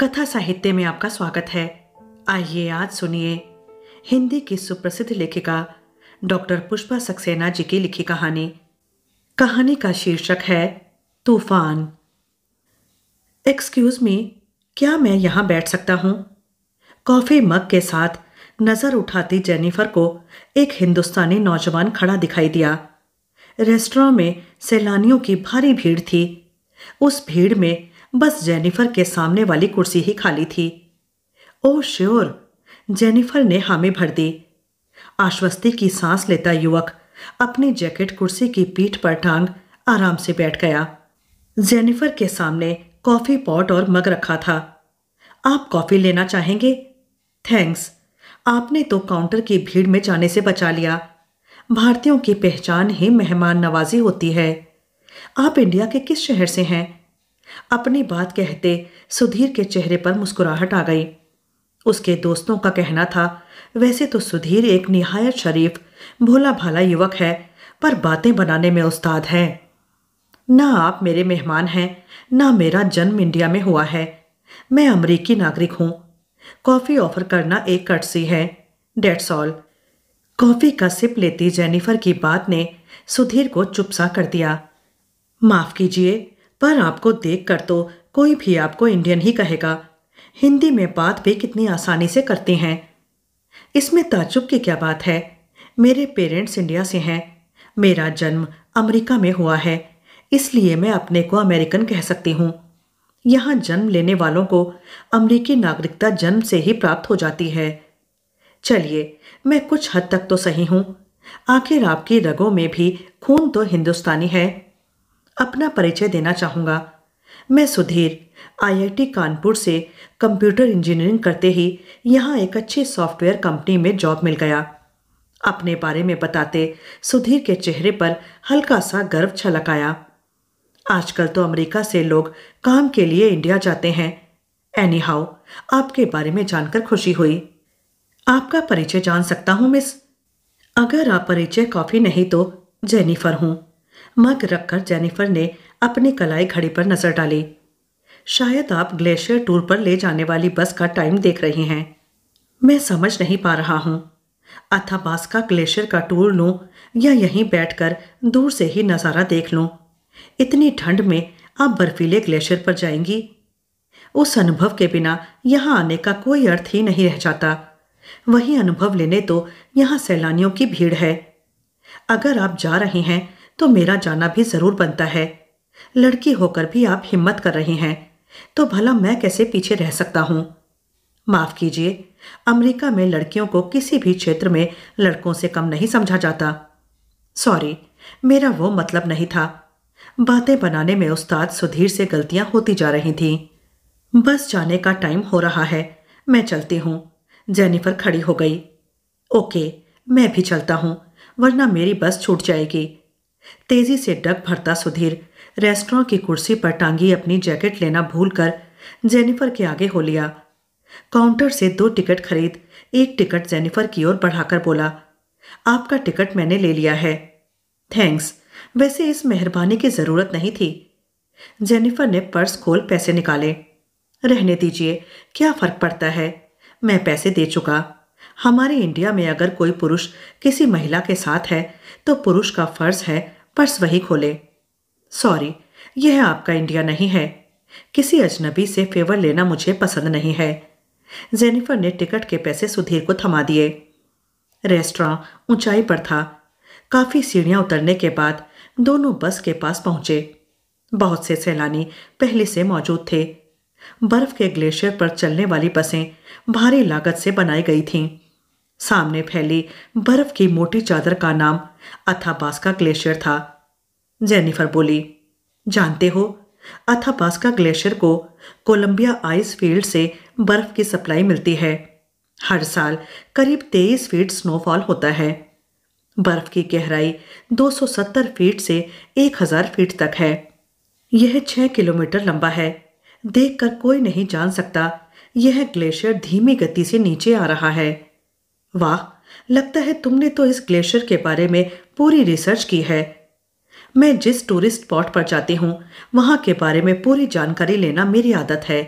कथा साहित्य में आपका स्वागत है आइए आज सुनिए हिंदी की सुप्रसिद्ध लेखिका डॉक्टर पुष्पा सक्सेना जी की लिखी कहानी कहानी का शीर्षक है तूफान एक्सक्यूज मी क्या मैं यहां बैठ सकता हूं कॉफ़ी मग के साथ नज़र उठाती जेनिफर को एक हिंदुस्तानी नौजवान खड़ा दिखाई दिया रेस्टोरेंट में सैलानियों की भारी भीड़ थी उस भीड़ में बस जेनिफर के सामने वाली कुर्सी ही खाली थी ओ श्योर जेनिफर ने हामी भर दी आश्वस्ति की सांस लेता युवक अपनी जैकेट कुर्सी की पीठ पर टांग आराम से बैठ गया जेनिफर के सामने कॉफ़ी पॉट और मग रखा था आप कॉफ़ी लेना चाहेंगे थैंक्स आपने तो काउंटर की भीड़ में जाने से बचा लिया भारतीयों की पहचान ही मेहमान नवाजी होती है आप इंडिया के किस शहर से हैं अपनी बात कहते सुधीर के चेहरे पर मुस्कुराहट आ गई उसके दोस्तों का कहना था वैसे तो सुधीर एक निहायत शरीफ भोला भाला युवक है पर बातें बनाने में उस्ताद है ना आप मेरे मेहमान हैं ना मेरा जन्म इंडिया में हुआ है मैं अमरीकी नागरिक हूँ कॉफ़ी ऑफर करना एक कटसी है डेट्स ऑल कॉफ़ी का सिप लेती जेनिफर की बात ने सुधीर को चुपसा कर दिया माफ़ कीजिए पर आपको देखकर तो कोई भी आपको इंडियन ही कहेगा हिंदी में बात भी कितनी आसानी से करते हैं इसमें ताजुब की क्या बात है मेरे पेरेंट्स इंडिया से हैं मेरा जन्म अमेरिका में हुआ है इसलिए मैं अपने को अमेरिकन कह सकती हूँ यहाँ जन्म लेने वालों को अमरीकी नागरिकता जन्म से ही प्राप्त हो जाती है चलिए मैं कुछ हद तक तो सही हूँ आखिर आपकी रगों में भी खून तो हिंदुस्तानी है अपना परिचय देना चाहूँगा मैं सुधीर आईआईटी कानपुर से कंप्यूटर इंजीनियरिंग करते ही यहाँ एक अच्छी सॉफ्टवेयर कंपनी में जॉब मिल गया अपने बारे में बताते सुधीर के चेहरे पर हल्का सा गर्व छलक आया आजकल तो अमेरिका से लोग काम के लिए इंडिया जाते हैं एनी हाउ आपके बारे में जानकर खुशी हुई आपका परिचय जान सकता हूँ मिस अगर आप परिचय कॉफ़ी नहीं तो जेनिफर हूँ मग रखकर जेनिफर ने अपनी कलाई घड़ी पर नजर डाली शायद आप ग्लेशियर टूर पर ले जाने वाली बस का टाइम देख रही हैं मैं समझ नहीं पा रहा हूं अथाबास का ग्लेशियर का टूर लूं या यहीं बैठकर दूर से ही नज़ारा देख लूं इतनी ठंड में आप बर्फीले ग्लेशियर पर जाएंगी उस अनुभव के बिना यहां आने का कोई अर्थ ही नहीं रह जाता वही अनुभव लेने तो यहाँ सैलानियों की भीड़ है अगर आप जा रहे हैं तो मेरा जाना भी जरूर बनता है लड़की होकर भी आप हिम्मत कर रहे हैं तो भला मैं कैसे पीछे रह सकता हूं माफ कीजिए अमेरिका में लड़कियों को किसी भी क्षेत्र में लड़कों से कम नहीं समझा जाता सॉरी मेरा वो मतलब नहीं था बातें बनाने में उस्ताद सुधीर से गलतियां होती जा रही थीं बस जाने का टाइम हो रहा है मैं चलती हूं जेनिफर खड़ी हो गई ओके मैं भी चलता हूं वरना मेरी बस छूट जाएगी तेजी से डग भरता सुधीर रेस्टोरेंट की कुर्सी पर टांगी अपनी जैकेट लेना भूलकर जेनिफर के आगे हो लिया काउंटर से दो टिकट खरीद एक टिकट जेनिफर की ओर बढ़ाकर बोला आपका टिकट मैंने ले लिया है थैंक्स वैसे इस मेहरबानी की ज़रूरत नहीं थी जेनिफर ने पर्स खोल पैसे निकाले रहने दीजिए क्या फ़र्क पड़ता है मैं पैसे दे चुका हमारे इंडिया में अगर कोई पुरुष किसी महिला के साथ है तो पुरुष का फ़र्ज़ है पर्स वही खोले सॉरी यह आपका इंडिया नहीं है किसी अजनबी से फेवर लेना मुझे पसंद नहीं है जेनिफर ने टिकट के पैसे सुधीर को थमा दिए रेस्टोरें ऊंचाई पर था काफ़ी सीढ़ियां उतरने के बाद दोनों बस के पास पहुंचे बहुत से सैलानी पहले से मौजूद थे बर्फ के ग्लेशियर पर चलने वाली बसें भारी लागत से बनाई गई थीं सामने फैली बर्फ की मोटी चादर का नाम अथाबास्का ग्लेशियर था जेनिफर बोली जानते हो अथापास्का ग्लेशियर को कोलंबिया आइस फील्ड से बर्फ की सप्लाई मिलती है हर साल करीब तेईस फीट स्नोफॉल होता है बर्फ की गहराई 270 फीट से 1000 फीट तक है यह 6 किलोमीटर लंबा है देखकर कोई नहीं जान सकता यह ग्लेशियर धीमी गति से नीचे आ रहा है वाह लगता है तुमने तो इस ग्लेशियर के बारे में पूरी रिसर्च की है मैं जिस टूरिस्ट स्पॉट पर जाती हूँ वहां के बारे में पूरी जानकारी लेना मेरी आदत है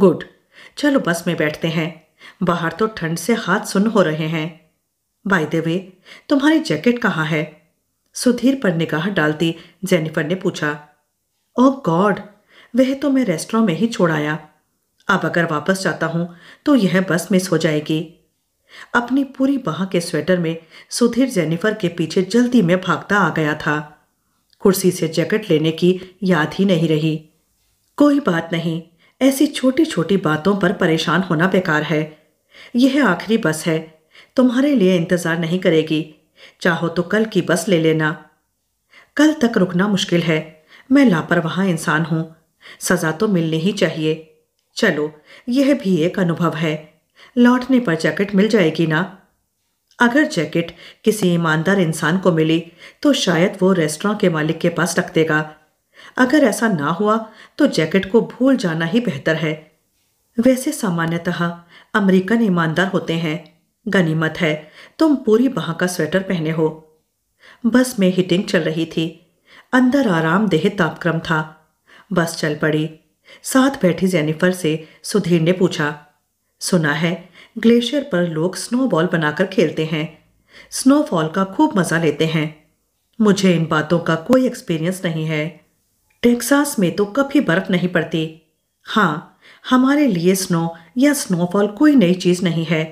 गुड चलो बस में बैठते हैं बाहर तो ठंड से हाथ सुन हो रहे हैं बाय द वे तुम्हारी जैकेट कहाँ है सुधीर पर निगाह डालती जेनिफर ने पूछा ओ oh गॉड वह तो मैं रेस्टोर में ही छोड़ आया अब अगर वापस जाता हूँ तो यह बस मिस हो जाएगी अपनी पूरी बाह के स्वेटर में सुधीर जेनिफर के पीछे जल्दी में भागता आ गया था कुर्सी से जैकेट लेने की याद ही नहीं रही कोई बात नहीं ऐसी छोटी छोटी बातों पर परेशान होना बेकार है यह आखिरी बस है तुम्हारे लिए इंतज़ार नहीं करेगी चाहो तो कल की बस ले लेना कल तक रुकना मुश्किल है मैं लापरवाह इंसान हूं सज़ा तो मिलनी ही चाहिए चलो यह भी एक अनुभव है लौटने पर जैकेट मिल जाएगी ना अगर जैकेट किसी ईमानदार इंसान को मिली तो शायद वो रेस्टोरेंट के मालिक के पास रख देगा अगर ऐसा ना हुआ तो जैकेट को भूल जाना ही बेहतर है वैसे सामान्यतः अमेरिकन ईमानदार होते हैं गनीमत है तुम पूरी बाह का स्वेटर पहने हो बस में हीटिंग चल रही थी अंदर आरामदेह तापक्रम था बस चल पड़ी साथ बैठी जेनिफर से सुधीर ने पूछा सुना है ग्लेशियर पर लोग स्नोबॉल बनाकर खेलते हैं स्नोफॉल का खूब मज़ा लेते हैं मुझे इन बातों का कोई एक्सपीरियंस नहीं है टेक्सास में तो कभी बर्फ़ नहीं पड़ती हाँ हमारे लिए स्नो या स्नोफॉल कोई नई चीज़ नहीं है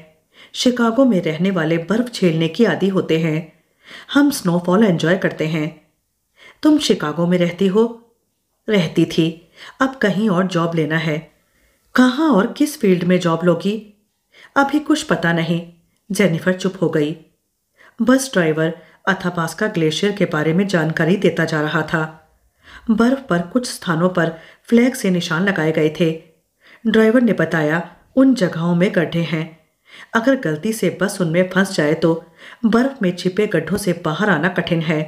शिकागो में रहने वाले बर्फ़ झेलने की आदि होते हैं हम स्नोफॉल एंजॉय करते हैं तुम शिकागो में रहती हो रहती थी अब कहीं और जॉब लेना है कहाँ और किस फील्ड में जॉब लोगी अभी कुछ पता नहीं जेनिफर चुप हो गई बस ड्राइवर अथापास्का ग्लेशियर के बारे में जानकारी देता जा रहा था बर्फ पर कुछ स्थानों पर फ्लैग से निशान लगाए गए थे ड्राइवर ने बताया उन जगहों में गड्ढे हैं अगर गलती से बस उनमें फंस जाए तो बर्फ में छिपे गड्ढों से बाहर आना कठिन है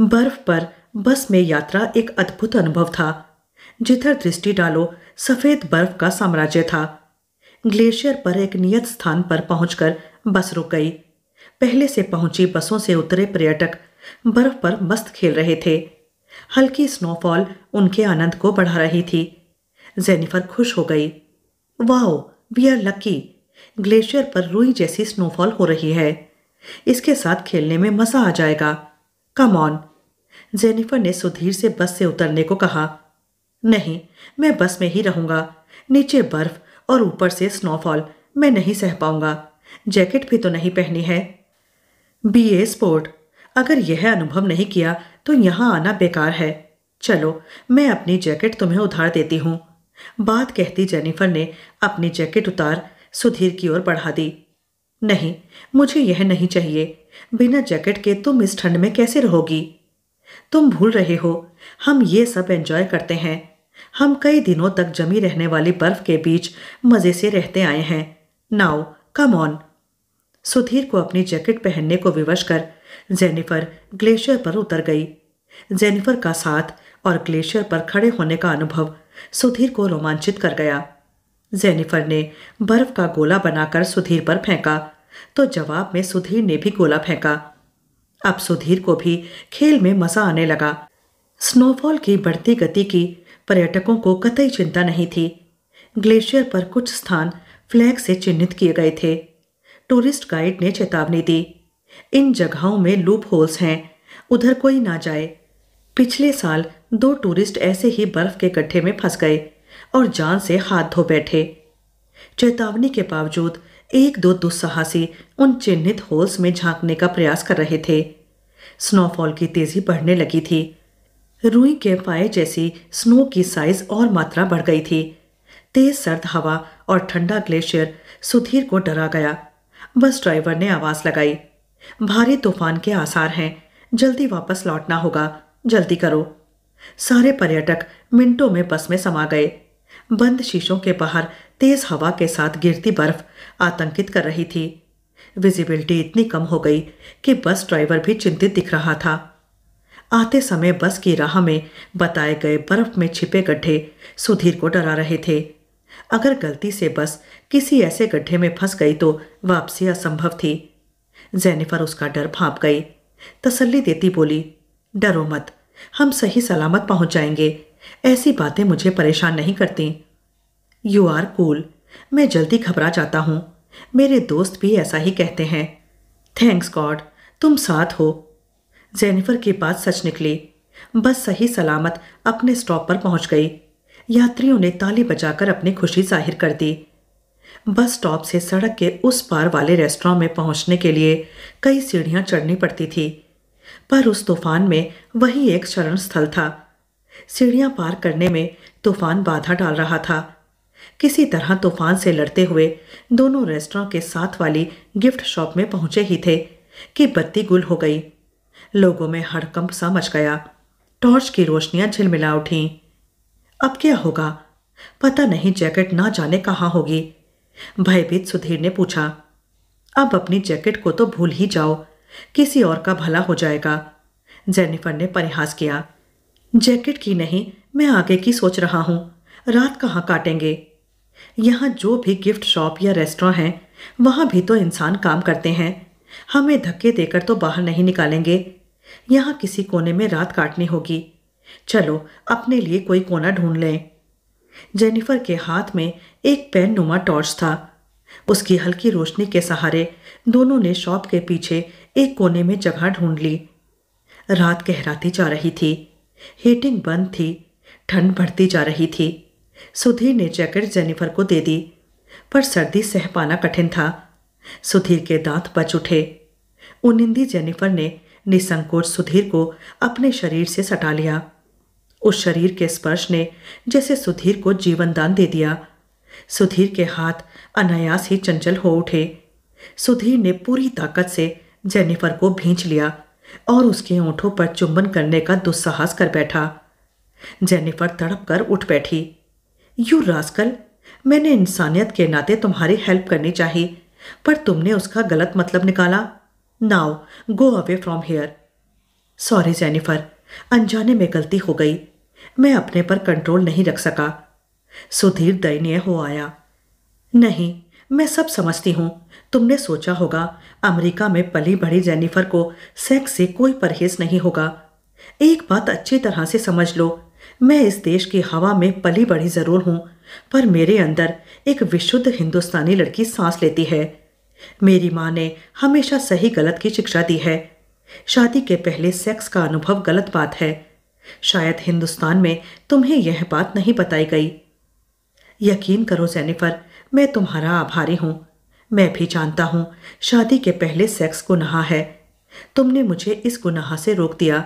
बर्फ पर बस में यात्रा एक अद्भुत अनुभव था जिधर दृष्टि डालो सफेद बर्फ का साम्राज्य था ग्लेशियर पर एक नियत स्थान पर पहुंचकर बस रुक गई पहले से पहुंची बसों से उतरे पर्यटक बर्फ पर मस्त खेल रहे थे हल्की स्नोफॉल उनके आनंद को बढ़ा रही थी जेनिफर खुश हो गई wow we are lucky glacier पर रुई जैसी स्नोफॉल हो रही है इसके साथ खेलने में मज़ा आ जाएगा कम ऑन जेनिफर ने सुधीर से बस से उतरने को कहा नहीं मैं बस में ही रहूंगा नीचे बर्फ और ऊपर से स्नोफॉल मैं नहीं सह पाऊंगा जैकेट भी तो नहीं पहनी है बी ए स्पोर्ट अगर यह अनुभव नहीं किया तो यहाँ आना बेकार है चलो मैं अपनी जैकेट तुम्हें उधार देती हूँ बात कहती जेनिफर ने अपनी जैकेट उतार सुधीर की ओर बढ़ा दी नहीं मुझे यह नहीं चाहिए बिना जैकेट के तुम इस ठंड में कैसे रहोगी तुम भूल रहे हो हम ये सब एंजॉय करते हैं हम कई दिनों तक जमी रहने वाली बर्फ के बीच मज़े से रहते आए हैं नाउ कम ऑन सुधीर को अपनी जैकेट पहनने को विवश कर जेनिफर ग्लेशियर पर उतर गई जेनिफर का साथ और ग्लेशियर पर खड़े होने का अनुभव सुधीर को रोमांचित कर गया जेनिफर ने बर्फ का गोला बनाकर सुधीर पर फेंका तो जवाब में सुधीर ने भी गोला फेंका अब सुधीर को भी खेल में मजा आने लगा स्नोफॉल की बढ़ती गति की पर्यटकों को कतई चिंता नहीं थी ग्लेशियर पर कुछ स्थान फ्लैग से चिन्हित किए गए थे टूरिस्ट गाइड ने चेतावनी दी इन जगहों में लूप होल्स हैं उधर कोई ना जाए पिछले साल दो टूरिस्ट ऐसे ही बर्फ के गड्ढे में फंस गए और जान से हाथ धो बैठे चेतावनी के बावजूद एक दो दुस्साहसी उन चिन्हित होल्स में झांकने का प्रयास कर रहे थे स्नोफॉल की तेजी बढ़ने लगी थी रुई के पाए जैसी स्नो की साइज और मात्रा बढ़ गई थी तेज सर्द हवा और ठंडा ग्लेशियर सुधीर को डरा गया बस ड्राइवर ने आवाज लगाई भारी तूफान के आसार हैं जल्दी वापस लौटना होगा जल्दी करो सारे पर्यटक मिनटों में बस में समा गए बंद शीशों के बाहर तेज हवा के साथ गिरती बर्फ आतंकित कर रही थी विजिबिलिटी इतनी कम हो गई कि बस ड्राइवर भी चिंतित दिख रहा था आते समय बस की राह में बताए गए बर्फ में छिपे गड्ढे सुधीर को डरा रहे थे अगर गलती से बस किसी ऐसे गड्ढे में फंस गई तो वापसी असंभव थी जैनिफर उसका डर भाप गई तसल्ली देती बोली डरो मत हम सही सलामत पहुंच जाएंगे ऐसी बातें मुझे परेशान नहीं करती यू आर कूल मैं जल्दी घबरा जाता हूँ मेरे दोस्त भी ऐसा ही कहते हैं थैंक्स गॉड तुम साथ हो जेनिफर की बात सच निकली बस सही सलामत अपने स्टॉप पर पहुंच गई यात्रियों ने ताली बजाकर अपनी खुशी जाहिर कर दी बस स्टॉप से सड़क के उस पार वाले रेस्टोरेंट में पहुंचने के लिए कई सीढ़ियां चढ़नी पड़ती थी पर उस तूफान में वही एक शरण स्थल था सीढ़ियां पार करने में तूफान बाधा डाल रहा था किसी तरह तूफान से लड़ते हुए दोनों रेस्टोरेंट के साथ वाली गिफ्ट शॉप में पहुंचे ही थे कि बत्ती गुल हो गई लोगों में हड़कंप सा मच गया टॉर्च की रोशनियां झिलमिला उठी अब क्या होगा पता नहीं जैकेट ना जाने कहाँ होगी भयभीत सुधीर ने पूछा अब अपनी जैकेट को तो भूल ही जाओ किसी और का भला हो जाएगा जेनिफर ने परिहास किया जैकेट की नहीं मैं आगे की सोच रहा हूँ रात कहाँ काटेंगे यहाँ जो भी गिफ्ट शॉप या रेस्टोरेंट हैं वहाँ भी तो इंसान काम करते हैं हमें धक्के देकर तो बाहर नहीं निकालेंगे यहां किसी कोने में रात काटनी होगी चलो अपने लिए कोई कोना ढूंढ लें जेनिफर के हाथ में एक पेन नुमा टॉर्च था उसकी हल्की रोशनी के सहारे दोनों ने शॉप के पीछे एक कोने में जगह ढूंढ ली रात गहराती जा रही थी हीटिंग बंद थी ठंड बढ़ती जा रही थी सुधीर ने जैकेट जेनिफर को दे दी पर सर्दी सह पाना कठिन था सुधीर के दांत बच उठे उनिंदी जेनिफर ने निसंकोच सुधीर को अपने शरीर से सटा लिया उस शरीर के स्पर्श ने जैसे सुधीर को जीवन दान दे दिया सुधीर के हाथ अनायास ही चंचल हो उठे सुधीर ने पूरी ताकत से जेनिफर को भींच लिया और उसके ऊँटों पर चुंबन करने का दुस्साहस कर बैठा जेनिफर तड़प कर उठ बैठी यू रास्कल मैंने इंसानियत के नाते तुम्हारी हेल्प करनी चाहिए पर तुमने उसका गलत मतलब निकाला now go away from here sorry Jennifer अनजाने में गलती हो गई मैं अपने पर कंट्रोल नहीं रख सका सुधीर दयनीय हो आया नहीं मैं सब समझती हूँ तुमने सोचा होगा अमेरिका में पली बढ़ी जेनिफर को सेक्स से कोई परहेज नहीं होगा एक बात अच्छी तरह से समझ लो मैं इस देश की हवा में पली बढ़ी ज़रूर हूं पर मेरे अंदर एक विशुद्ध हिंदुस्तानी लड़की सांस लेती है मेरी माँ ने हमेशा सही गलत की शिक्षा दी है शादी के पहले सेक्स का अनुभव गलत बात है शायद हिंदुस्तान में तुम्हें यह बात नहीं बताई गई यकीन करो जेनिफर मैं तुम्हारा आभारी हूं मैं भी जानता हूं शादी के पहले सेक्स गुनाह है तुमने मुझे इस गुनाह से रोक दिया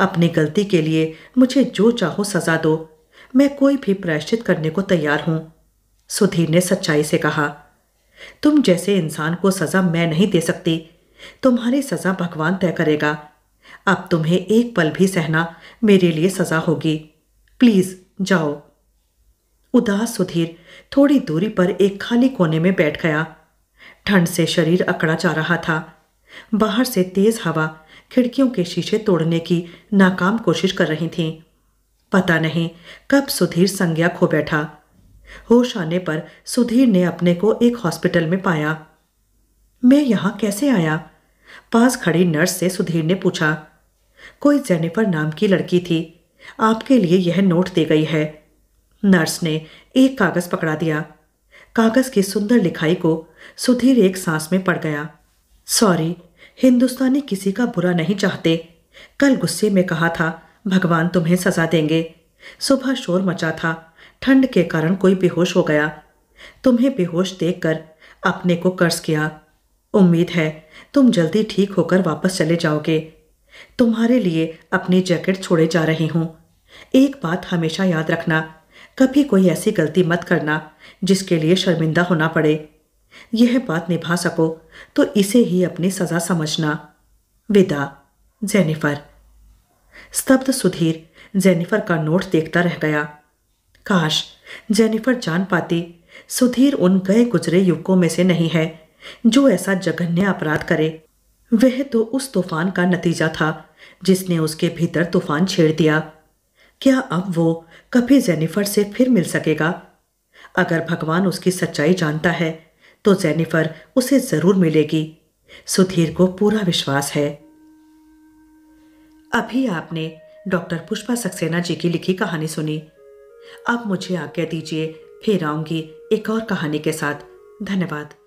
अपनी गलती के लिए मुझे जो चाहो सजा दो मैं कोई भी प्रायश्चित करने को तैयार हूं सुधीर ने सच्चाई से कहा तुम जैसे इंसान को सज़ा मैं नहीं दे सकती तुम्हारी सज़ा भगवान तय करेगा अब तुम्हें एक पल भी सहना मेरे लिए सज़ा होगी प्लीज़ जाओ उदास सुधीर थोड़ी दूरी पर एक खाली कोने में बैठ गया ठंड से शरीर अकड़ा जा रहा था बाहर से तेज़ हवा खिड़कियों के शीशे तोड़ने की नाकाम कोशिश कर रही थी पता नहीं कब सुधीर संज्ञा खो बैठा होश आने पर सुधीर ने अपने को एक हॉस्पिटल में पाया मैं यहां कैसे आया पास खड़ी नर्स से सुधीर ने पूछा कोई जेनिफर नाम की लड़की थी आपके लिए यह नोट दे गई है नर्स ने एक कागज़ पकड़ा दिया कागज़ की सुंदर लिखाई को सुधीर एक सांस में पड़ गया सॉरी हिंदुस्तानी किसी का बुरा नहीं चाहते कल गुस्से में कहा था भगवान तुम्हें सजा देंगे सुबह शोर मचा था ठंड के कारण कोई बेहोश हो गया तुम्हें बेहोश देखकर अपने को कर्ज किया उम्मीद है तुम जल्दी ठीक होकर वापस चले जाओगे तुम्हारे लिए अपनी जैकेट छोड़े जा रही हूँ एक बात हमेशा याद रखना कभी कोई ऐसी गलती मत करना जिसके लिए शर्मिंदा होना पड़े यह बात निभा सको तो इसे ही अपनी सजा समझना विदा जेनिफर स्तब्ध सुधीर जेनिफर का नोट देखता रह गया काश जेनिफर जान पाती सुधीर उन गए गुजरे युवकों में से नहीं है जो ऐसा जघन्य अपराध करे वह तो उस तूफान का नतीजा था जिसने उसके भीतर तूफान छेड़ दिया क्या अब वो कभी जेनिफर से फिर मिल सकेगा अगर भगवान उसकी सच्चाई जानता है तो जेनिफर उसे जरूर मिलेगी सुधीर को पूरा विश्वास है अभी आपने डॉक्टर पुष्पा सक्सेना जी की लिखी कहानी सुनी अब मुझे आज्ञा दीजिए फिर आऊंगी एक और कहानी के साथ धन्यवाद